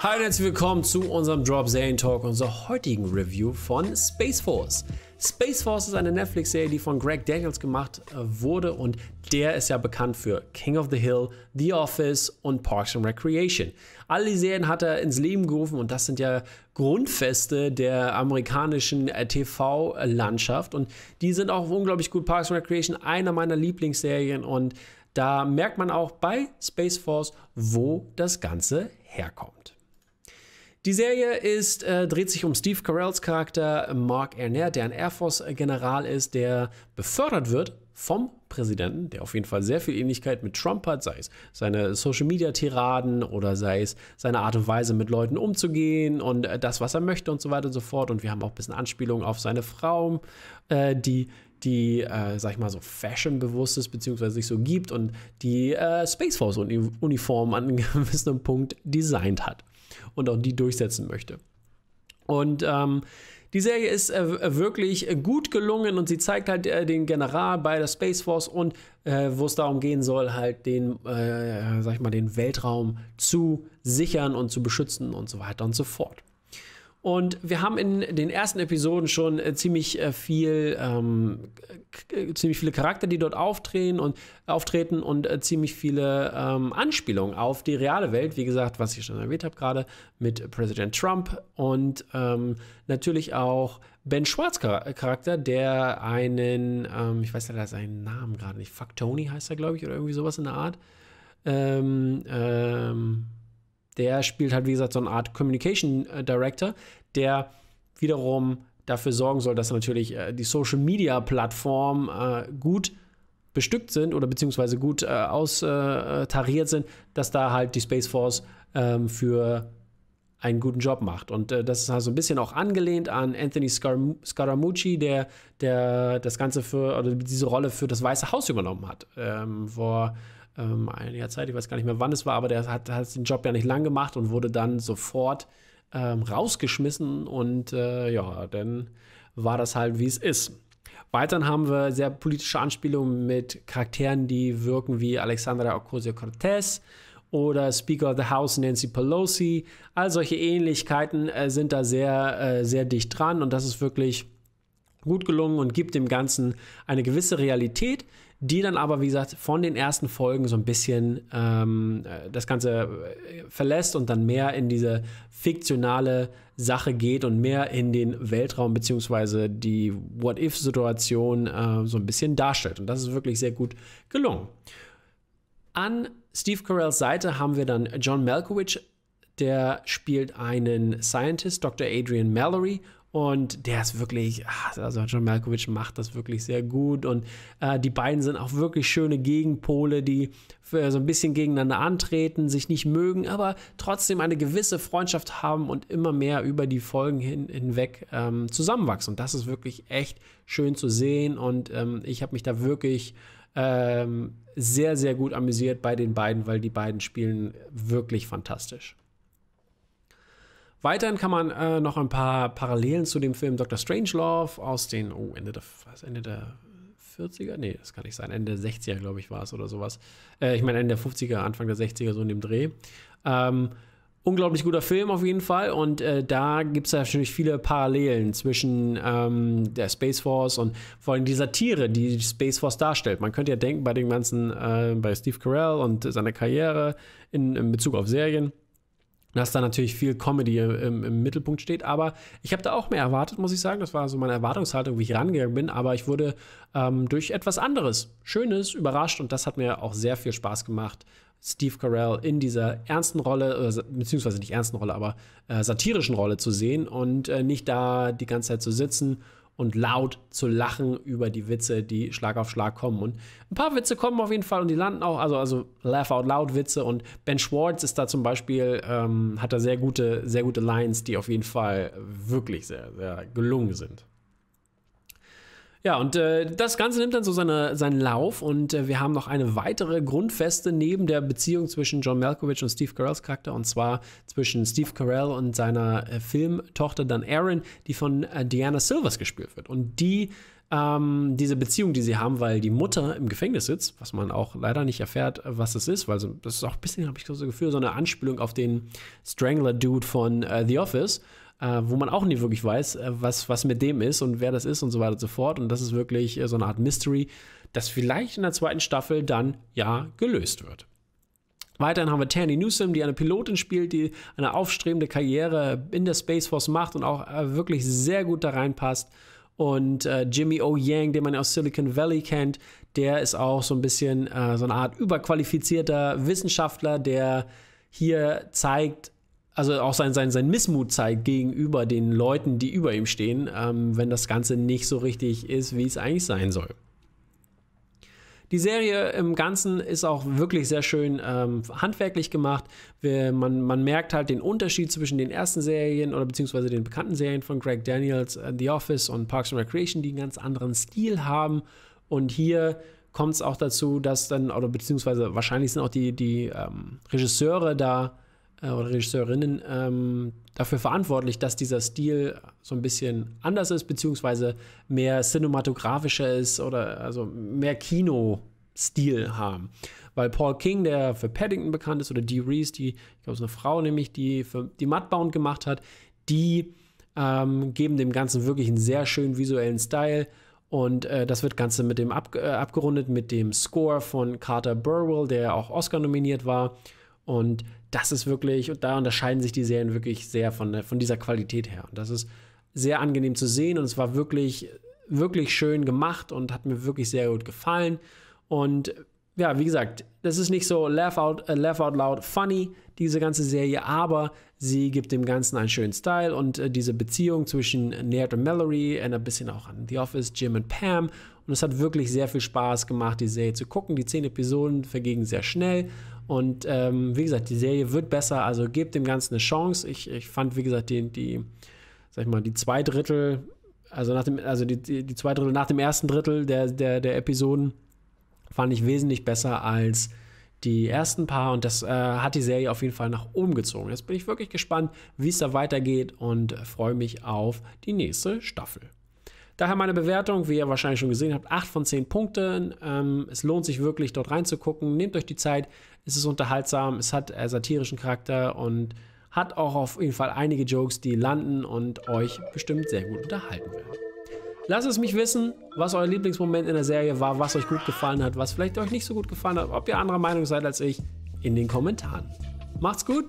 Hi und herzlich willkommen zu unserem Drop Serien Talk, unserer heutigen Review von Space Force. Space Force ist eine Netflix-Serie, die von Greg Daniels gemacht äh, wurde und der ist ja bekannt für King of the Hill, The Office und Parks and Recreation. All die Serien hat er ins Leben gerufen und das sind ja Grundfeste der amerikanischen äh, TV-Landschaft und die sind auch unglaublich gut. Parks and Recreation, einer meiner Lieblingsserien und da merkt man auch bei Space Force, wo das Ganze herkommt. Die Serie ist, äh, dreht sich um Steve Carells Charakter Mark Ernert, der ein Air Force-General ist, der befördert wird vom Präsidenten, der auf jeden Fall sehr viel Ähnlichkeit mit Trump hat, sei es seine Social-Media-Tiraden oder sei es seine Art und Weise, mit Leuten umzugehen und äh, das, was er möchte und so weiter und so fort. Und wir haben auch ein bisschen Anspielungen auf seine Frau, äh, die die, äh, sag ich mal, so fashionbewusst ist, beziehungsweise sich so gibt und die äh, Space Force-Uniform an einem gewissen Punkt designt hat und auch die durchsetzen möchte. Und ähm, die Serie ist äh, wirklich gut gelungen und sie zeigt halt äh, den General bei der Space Force und äh, wo es darum gehen soll, halt den, äh, sag ich mal, den Weltraum zu sichern und zu beschützen und so weiter und so fort. Und wir haben in den ersten Episoden schon äh, ziemlich äh, viel, ähm, ziemlich viele Charakter, die dort auftreten und auftreten und äh, ziemlich viele ähm, Anspielungen auf die reale Welt. Wie gesagt, was ich schon erwähnt habe gerade mit Präsident Trump und ähm, natürlich auch Ben Schwarz äh, Charakter, der einen, ähm, ich weiß leider seinen Namen gerade nicht, Fuck Tony heißt er, glaube ich, oder irgendwie sowas in der Art. Ähm, ähm, der spielt halt, wie gesagt, so eine Art Communication äh, Director, der wiederum dafür sorgen soll, dass natürlich äh, die Social Media Plattformen äh, gut bestückt sind oder beziehungsweise gut äh, austariert sind, dass da halt die Space Force ähm, für einen guten Job macht. Und äh, das ist halt so ein bisschen auch angelehnt an Anthony Scaram Scaramucci, der, der das Ganze für, oder diese Rolle für das Weiße Haus übernommen hat. Ähm, vor ähm, einiger Zeit, ich weiß gar nicht mehr wann es war, aber der hat, hat den Job ja nicht lang gemacht und wurde dann sofort ähm, rausgeschmissen und äh, ja, dann war das halt, wie es ist. Weiterhin haben wir sehr politische Anspielungen mit Charakteren, die wirken wie Alexandra Ocasio-Cortez oder Speaker of the House Nancy Pelosi. All solche Ähnlichkeiten äh, sind da sehr, äh, sehr dicht dran und das ist wirklich gut gelungen und gibt dem Ganzen eine gewisse Realität, die dann aber, wie gesagt, von den ersten Folgen so ein bisschen ähm, äh, das Ganze äh, verlässt und dann mehr in diese fiktionale Sache geht und mehr in den Weltraum bzw. die What-If-Situation äh, so ein bisschen darstellt. Und das ist wirklich sehr gut gelungen. An Steve Carells Seite haben wir dann John Malkovich, der spielt einen Scientist, Dr. Adrian Mallory, und der ist wirklich, ah, also John Malkovich macht das wirklich sehr gut. Und äh, die beiden sind auch wirklich schöne Gegenpole, die äh, so ein bisschen gegeneinander antreten, sich nicht mögen, aber trotzdem eine gewisse Freundschaft haben und immer mehr über die Folgen hin, hinweg ähm, zusammenwachsen. Und das ist wirklich echt schön zu sehen. Und ähm, ich habe mich da wirklich ähm, sehr, sehr gut amüsiert bei den beiden, weil die beiden spielen wirklich fantastisch. Weiterhin kann man äh, noch ein paar Parallelen zu dem Film Dr. Strangelove aus den, oh, Ende der, was, Ende der 40er? Nee, das kann nicht sein. Ende der 60er, glaube ich, war es oder sowas. Äh, ich meine, Ende der 50er, Anfang der 60er, so in dem Dreh. Ähm, unglaublich guter Film auf jeden Fall. Und äh, da gibt es natürlich viele Parallelen zwischen ähm, der Space Force und vor allem dieser Tiere, die die Space Force darstellt. Man könnte ja denken, bei dem ganzen, äh, bei Steve Carell und seiner Karriere in, in Bezug auf Serien dass da natürlich viel Comedy im, im Mittelpunkt steht. Aber ich habe da auch mehr erwartet, muss ich sagen. Das war so meine Erwartungshaltung, wie ich rangegangen bin. Aber ich wurde ähm, durch etwas anderes, Schönes überrascht und das hat mir auch sehr viel Spaß gemacht. Steve Carell in dieser ernsten Rolle, äh, beziehungsweise nicht ernsten Rolle, aber äh, satirischen Rolle zu sehen und äh, nicht da die ganze Zeit zu sitzen und laut zu lachen über die Witze, die Schlag auf Schlag kommen. Und ein paar Witze kommen auf jeden Fall und die landen auch, also, also Laugh Out Loud Witze. Und Ben Schwartz ist da zum Beispiel, ähm, hat da sehr gute, sehr gute Lines, die auf jeden Fall wirklich sehr, sehr gelungen sind. Ja, und äh, das Ganze nimmt dann so seine, seinen Lauf und äh, wir haben noch eine weitere Grundfeste neben der Beziehung zwischen John Malkovich und Steve Carells Charakter und zwar zwischen Steve Carell und seiner äh, Filmtochter dann Erin, die von äh, Diana Silvers gespielt wird. Und die ähm, diese Beziehung, die sie haben, weil die Mutter im Gefängnis sitzt, was man auch leider nicht erfährt, was das ist, weil so, das ist auch ein bisschen, habe ich so das Gefühl, so eine Anspielung auf den Strangler-Dude von äh, The Office äh, wo man auch nie wirklich weiß, äh, was, was mit dem ist und wer das ist und so weiter und so fort. Und das ist wirklich äh, so eine Art Mystery, das vielleicht in der zweiten Staffel dann ja gelöst wird. Weiterhin haben wir Tanny Newsom, die eine Pilotin spielt, die eine aufstrebende Karriere in der Space Force macht und auch äh, wirklich sehr gut da reinpasst. Und äh, Jimmy O. Yang, den man aus Silicon Valley kennt, der ist auch so ein bisschen äh, so eine Art überqualifizierter Wissenschaftler, der hier zeigt, also auch sein, sein, sein Missmut zeigt gegenüber den Leuten, die über ihm stehen, ähm, wenn das Ganze nicht so richtig ist, wie es eigentlich sein soll. Die Serie im Ganzen ist auch wirklich sehr schön ähm, handwerklich gemacht. Wir, man, man, merkt halt den Unterschied zwischen den ersten Serien oder beziehungsweise den bekannten Serien von Greg Daniels, äh, The Office und Parks and Recreation, die einen ganz anderen Stil haben. Und hier kommt es auch dazu, dass dann, oder beziehungsweise wahrscheinlich sind auch die, die ähm, Regisseure da äh, oder Regisseurinnen ähm, dafür verantwortlich, dass dieser Stil so ein bisschen anders ist, beziehungsweise mehr cinematografischer ist oder also mehr Kino-Stil haben. Weil Paul King, der für Paddington bekannt ist, oder Dee Reese, die, ich glaube, es ist eine Frau, nämlich, die für, die Mudbound gemacht hat, die ähm, geben dem Ganzen wirklich einen sehr schönen visuellen Style. Und äh, das wird Ganze mit dem ab, äh, abgerundet mit dem Score von Carter Burwell, der auch Oscar nominiert war. Und das ist wirklich, und da unterscheiden sich die Serien wirklich sehr von, äh, von dieser Qualität her. Und das ist sehr angenehm zu sehen und es war wirklich, wirklich schön gemacht und hat mir wirklich sehr gut gefallen. Und ja, wie gesagt, das ist nicht so laugh out, äh, laugh out loud funny, diese ganze Serie, aber sie gibt dem Ganzen einen schönen Style und äh, diese Beziehung zwischen Nerd und Mallory und ein bisschen auch an The Office, Jim und Pam. Und es hat wirklich sehr viel Spaß gemacht, die Serie zu gucken. Die zehn Episoden vergingen sehr schnell und ähm, wie gesagt, die Serie wird besser, also gebt dem Ganzen eine Chance. Ich, ich fand, wie gesagt, die, die, sag ich mal, die zwei Drittel, also nach dem, also die, die, die zwei Drittel nach dem ersten Drittel der, der, der Episoden fand ich wesentlich besser als die ersten paar und das äh, hat die Serie auf jeden Fall nach oben gezogen. Jetzt bin ich wirklich gespannt, wie es da weitergeht und äh, freue mich auf die nächste Staffel. Daher meine Bewertung, wie ihr wahrscheinlich schon gesehen habt, 8 von 10 Punkten. Ähm, es lohnt sich wirklich, dort reinzugucken. Nehmt euch die Zeit. Es ist unterhaltsam, es hat äh, satirischen Charakter und hat auch auf jeden Fall einige Jokes, die landen und euch bestimmt sehr gut unterhalten werden. Lasst es mich wissen, was euer Lieblingsmoment in der Serie war, was euch gut gefallen hat, was vielleicht euch nicht so gut gefallen hat, ob ihr anderer Meinung seid als ich, in den Kommentaren. Macht's gut!